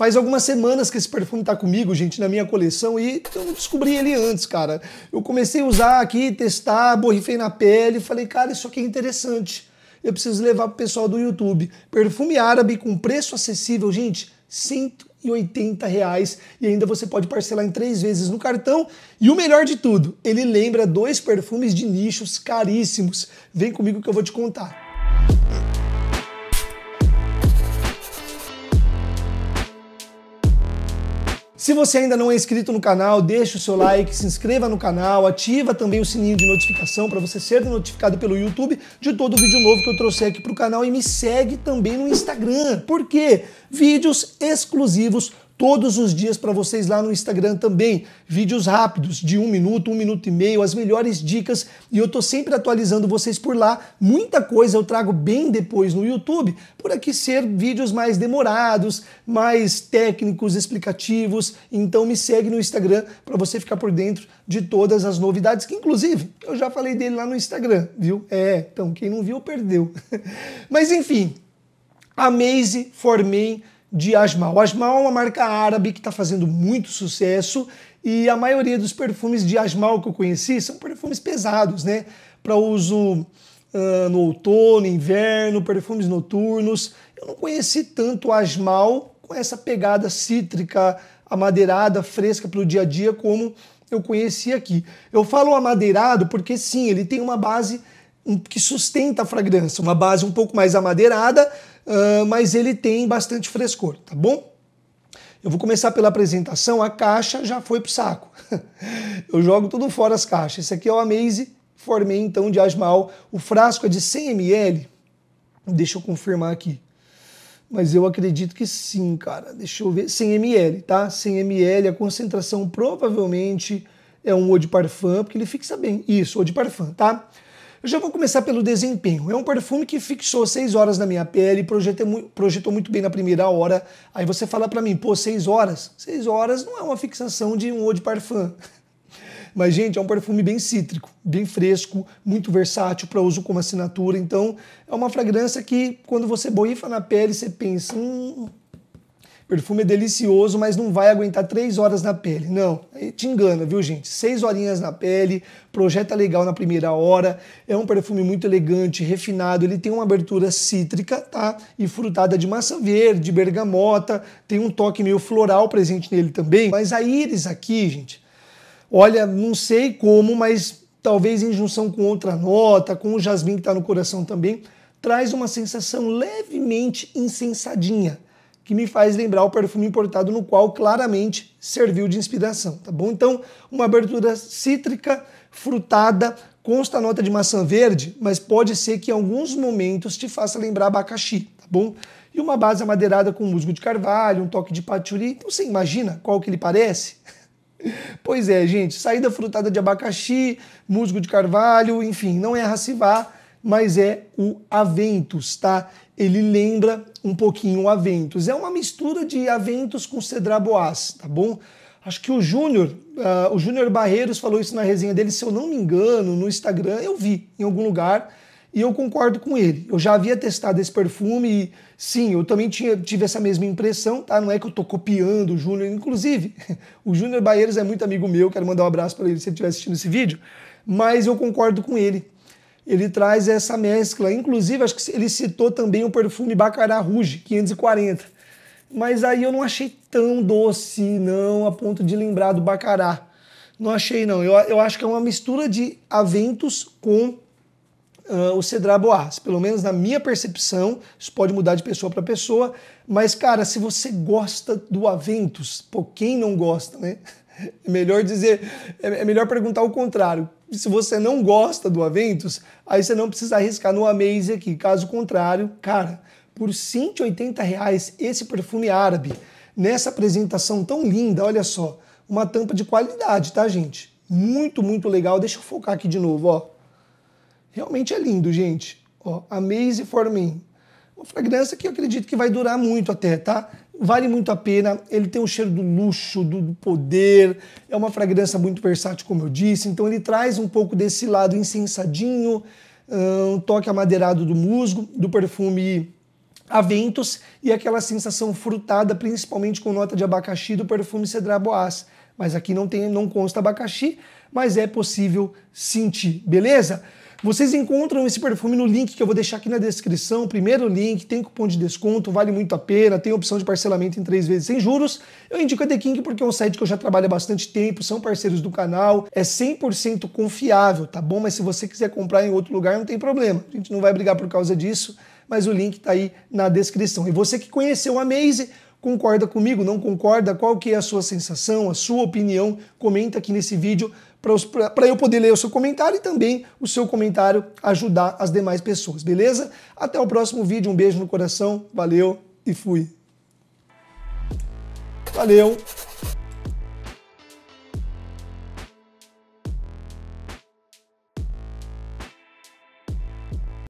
Faz algumas semanas que esse perfume tá comigo, gente, na minha coleção e eu não descobri ele antes, cara. Eu comecei a usar aqui, testar, borrifei na pele, falei, cara, isso aqui é interessante. Eu preciso levar pro pessoal do YouTube. Perfume árabe com preço acessível, gente, 180 reais e ainda você pode parcelar em três vezes no cartão. E o melhor de tudo, ele lembra dois perfumes de nichos caríssimos. Vem comigo que eu vou te contar. Se você ainda não é inscrito no canal, deixe o seu like, se inscreva no canal, ativa também o sininho de notificação para você ser notificado pelo YouTube de todo vídeo novo que eu trouxe aqui para o canal e me segue também no Instagram. Por quê? Vídeos exclusivos todos os dias para vocês lá no Instagram também. Vídeos rápidos, de um minuto, um minuto e meio, as melhores dicas. E eu estou sempre atualizando vocês por lá. Muita coisa eu trago bem depois no YouTube, por aqui ser vídeos mais demorados, mais técnicos, explicativos. Então me segue no Instagram para você ficar por dentro de todas as novidades, que inclusive eu já falei dele lá no Instagram, viu? É, então quem não viu perdeu. Mas enfim, a Maze for de Asmal. Asmal é uma marca árabe que está fazendo muito sucesso e a maioria dos perfumes de Asmal que eu conheci são perfumes pesados, né? Para uso uh, no outono, inverno, perfumes noturnos. Eu não conheci tanto Asmal com essa pegada cítrica, amadeirada, fresca para o dia a dia como eu conheci aqui. Eu falo amadeirado porque sim, ele tem uma base que sustenta a fragrância, uma base um pouco mais amadeirada, uh, mas ele tem bastante frescor, tá bom? Eu vou começar pela apresentação, a caixa já foi pro saco. Eu jogo tudo fora as caixas. Esse aqui é o Amaze, formei então de Asmal. O frasco é de 100 ml. Deixa eu confirmar aqui. Mas eu acredito que sim, cara. Deixa eu ver. 100 ml, tá? 100 ml, a concentração provavelmente é um eau de parfum, porque ele fixa bem. Isso, eau de parfum, tá? Eu já vou começar pelo desempenho. É um perfume que fixou 6 horas na minha pele, projetou, projetou muito bem na primeira hora. Aí você fala para mim, pô, 6 horas? 6 horas não é uma fixação de um eau de parfum. Mas, gente, é um perfume bem cítrico, bem fresco, muito versátil para uso como assinatura. Então, é uma fragrância que, quando você borrifa na pele, você pensa, hum, perfume é delicioso, mas não vai aguentar três horas na pele. Não, aí te engana, viu gente? Seis horinhas na pele, projeta legal na primeira hora, é um perfume muito elegante, refinado, ele tem uma abertura cítrica, tá? E frutada de maçã verde, bergamota, tem um toque meio floral presente nele também. Mas a íris aqui, gente, olha, não sei como, mas talvez em junção com outra nota, com o jasmim que está no coração também, traz uma sensação levemente insensadinha que me faz lembrar o perfume importado no qual claramente serviu de inspiração, tá bom? Então, uma abertura cítrica, frutada, consta a nota de maçã verde, mas pode ser que em alguns momentos te faça lembrar abacaxi, tá bom? E uma base amadeirada com musgo de carvalho, um toque de patchouli. Então você imagina qual que ele parece? pois é, gente, saída frutada de abacaxi, musgo de carvalho, enfim, não é a racivá, mas é o Aventus, tá? ele lembra um pouquinho o Aventus. É uma mistura de Aventus com Cedra Boas, tá bom? Acho que o Júnior, uh, o Júnior Barreiros falou isso na resenha dele, se eu não me engano, no Instagram, eu vi em algum lugar e eu concordo com ele. Eu já havia testado esse perfume e sim, eu também tinha, tive essa mesma impressão, tá? Não é que eu tô copiando o Júnior, inclusive, o Júnior Barreiros é muito amigo meu, quero mandar um abraço para ele se ele estiver assistindo esse vídeo, mas eu concordo com ele ele traz essa mescla. Inclusive, acho que ele citou também o perfume Bacará Rouge 540. Mas aí eu não achei tão doce, não, a ponto de lembrar do Bacará. Não achei, não. Eu, eu acho que é uma mistura de Aventus com uh, o Cedra Boas. Pelo menos na minha percepção, isso pode mudar de pessoa para pessoa. Mas, cara, se você gosta do Aventus, pô, quem não gosta, né? É melhor dizer, é, é melhor perguntar o contrário se você não gosta do Aventus, aí você não precisa arriscar no Amaze aqui. Caso contrário, cara, por 180 reais esse perfume é árabe, nessa apresentação tão linda, olha só, uma tampa de qualidade, tá, gente? Muito, muito legal. Deixa eu focar aqui de novo, ó. Realmente é lindo, gente. Ó, Amaze Forming. Uma fragrância que eu acredito que vai durar muito até, tá? vale muito a pena. Ele tem um cheiro do luxo, do, do, poder, é uma fragrância muito versátil, como eu disse. Então ele traz um pouco desse lado incensadinho, ah, um toque amadeirado do musgo, do perfume Aventus e aquela sensação frutada, principalmente com nota de abacaxi do perfume Cedra Boas. Mas aqui não tem, não consta abacaxi, mas é possível sentir, beleza? Vocês encontram esse perfume no link que eu vou deixar aqui na descrição. Primeiro link, tem cupom de desconto, vale muito a pena, tem opção de parcelamento em três vezes sem juros. Eu indico a The King porque é um site que eu já trabalho há bastante tempo, são parceiros do canal, é 100% confiável, tá bom? Mas se você quiser comprar em outro lugar, não tem problema. A gente não vai brigar por causa disso, mas o link tá aí na descrição. E você que conheceu a Maze, Concorda comigo? Não concorda? Qual que é a sua sensação, a sua opinião? Comenta aqui nesse vídeo para eu poder ler o seu comentário e também o seu comentário ajudar as demais pessoas, beleza? Até o próximo vídeo, um beijo no coração, valeu e fui! Valeu!